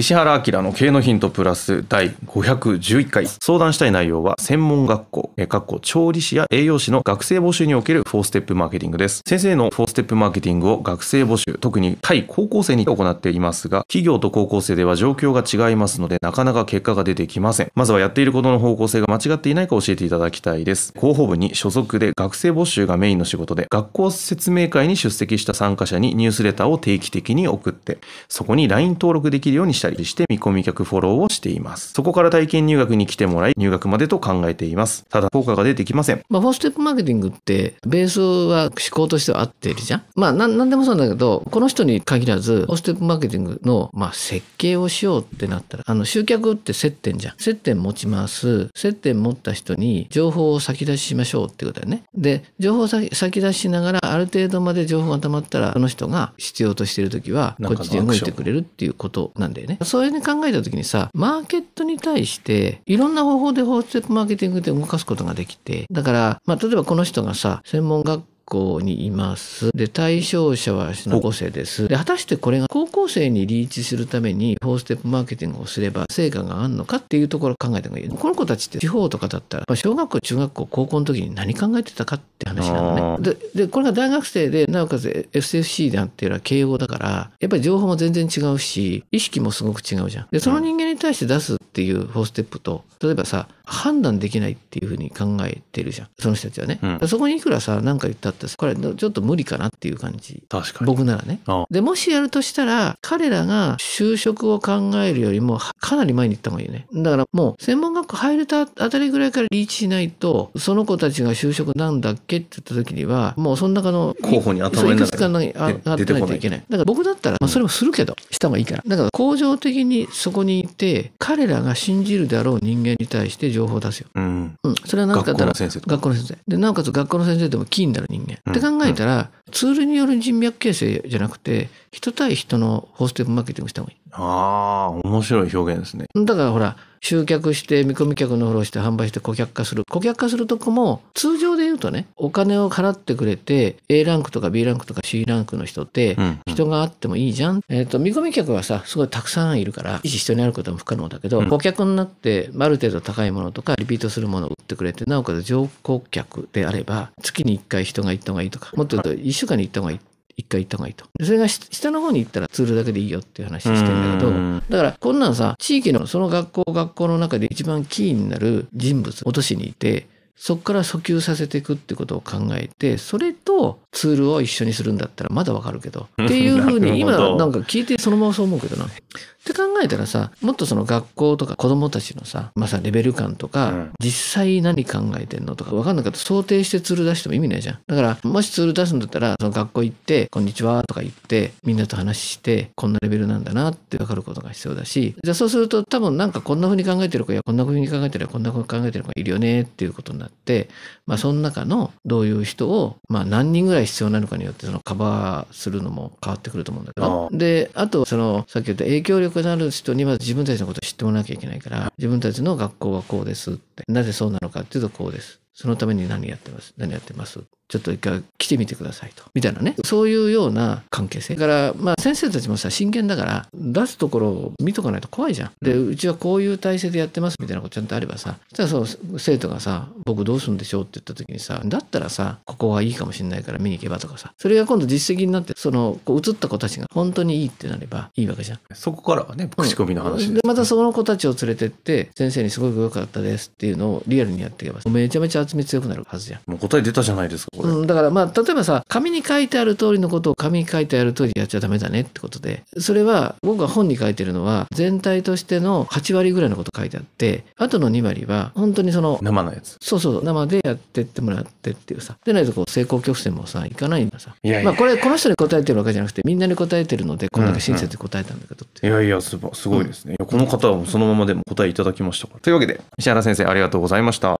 石原明の経営のヒントプラス第511回相談したい内容は専門学校、えっこ調理師や栄養士の学生募集における4ステップマーケティングです。先生の4ステップマーケティングを学生募集、特に対高校生に行っていますが、企業と高校生では状況が違いますので、なかなか結果が出てきません。まずはやっていることの方向性が間違っていないか教えていただきたいです。広報部に所属で学生募集がメインの仕事で、学校説明会に出席した参加者にニュースレターを定期的に送って、そこに LINE 登録できるようにしたいりして見込み客フォローをしています。そこから体験入学に来てもらい、入学までと考えています。ただ効果が出てきません。まあ、フォーステップマーケティングって、ベースは思考としては合ってるじゃん。まあ、ななんでもそうなんだけど、この人に限らず、フォーステップマーケティングの、まあ、設計をしようってなったら、あの、集客って接点じゃん。接点持ちます。接点持った人に情報を先出ししましょうってことだよね。で、情報先先出ししながら、ある程度まで情報が溜まったら、その人が必要としてる時は、こっちで動いてくれるっていうことなんだよね。そういうに考えた時にさマーケットに対していろんな方法でホーステップマーケティングで動かすことができてだから、まあ、例えばこの人がさ専門学校にいます。で、対象者は高校生です。で、果たしてこれが高校生にリーチするために、4ステップマーケティングをすれば成果があるのかっていうところを考えた方がいい。この子たちって地方とかだったら、まあ、小学校、中学校、高校の時に何考えてたかって話なのね。でで、これが大学生で、なおかつ SFC なんていうのは慶応だから、やっぱり情報も全然違うし、意識もすごく違うじゃん。で、その人間に対して出すっていう4ステップと、例えばさ、判断できないっていうふうに考えてるじゃんその人たちはね、うん、そこにいくらさ何か言ったってこれちょっと無理かなっていう感じ確かに。僕ならねでもしやるとしたら彼らが就職を考えるよりもかなり前に行った方がいいねだからもう専門学校入れたあたりぐらいからリーチしないとその子たちが就職なんだっけって言った時にはもうその中の候補に頭にいくつかなああってないといけないだから僕だったら、まあ、それもするけど、した方がいいからだから恒常的にそこにいて彼らが信じるであろう人間に対して情報を出すよ。うん。うん、それはなかだら、学校の先生。で、なおかつ学校の先生でもキーになる人間。うん、って考えたら、ツールによる人脈形成じゃなくて、人対人のホステップマーケティングした方がいい。ああ、面白い表現ですね。だからほら、集客して見込み客のフォローして販売して顧客化する。顧客化するとこも通常言うとね、お金を払ってくれて、A ランクとか B ランクとか C ランクの人って、人があってもいいじゃん。うんうん、えっ、ー、と、見込み客はさ、すごいたくさんいるから、維持人になることも不可能だけど、うん、顧客になって、ある程度高いものとか、リピートするものを売ってくれて、なおかつ上顧客であれば、月に1回人が行った方がいいとか、もっと言うと1週間に行った方がいい。一回行った方がいいと。それが下の方に行ったらツールだけでいいよっていう話してんだけど、だからこんなんさ、地域のその学校、学校の中で一番キーになる人物、落としにいて、そこから訴求させていくってことを考えてそれツールを一緒にするんだったらまだわかるけど。っていうふうに今なんか聞いてそのままそう思うけどな。って考えたらさ、もっとその学校とか子供たちのさ、まあ、さ、レベル感とか、うん、実際何考えてんのとか分かんなかった想定してツール出しても意味ないじゃん。だから、もしツール出すんだったら、その学校行って、こんにちはとか言って、みんなと話して、こんなレベルなんだなって分かることが必要だし、じゃあそうすると多分なんかこんな風に考えてる子や、こんな風に考えてる子、こんな風に考えてる子いるよねっていうことになって、まあその中のどういう人を、まあ何何人ぐらい必要なのかによってそのカバーするのも変わってくると思うんだけどであとそのさっき言った影響力のある人には自分たちのことを知ってもらわなきゃいけないから自分たちの学校はこうですってなぜそうなのかっていうとこうですそのために何やってます何やってますちょっと一回来てみてくださいと。みたいなね。そういうような関係性。だから、まあ先生たちもさ、真剣だから、出すところを見とかないと怖いじゃん。で、うちはこういう体制でやってますみたいなことちゃんとあればさ、そしたらそう、生徒がさ、僕どうするんでしょうって言った時にさ、だったらさ、ここはいいかもしれないから見に行けばとかさ、それが今度実績になって、その、こう映った子たちが本当にいいってなればいいわけじゃん。そこからはね、口コミの話で、ねうん、またその子たちを連れてって、先生にすごく良かったですっていうのをリアルにやっていけば、めちゃめちゃ厚み強くなるはずじゃん。もう答え出たじゃないですか。これ、うん、だからまあ例えばさ紙に書いてある通りのことを紙に書いてある通りやっちゃダメだねってことでそれは僕が本に書いてるのは全体としての8割ぐらいのこと書いてあってあとの2割は本当にその生のやつそうそう生でやってってもらってっていうさでないとこう成功曲線もさいかないんださいやいやまあこれこの人に答えてるわけじゃなくてみんなに答えてるのでこんだけ親切に答えたんだけどって、うんうん、いやいやすごいですね、うん、この方はそのままでも答えいただきましたからというわけで石原先生ありがとうございました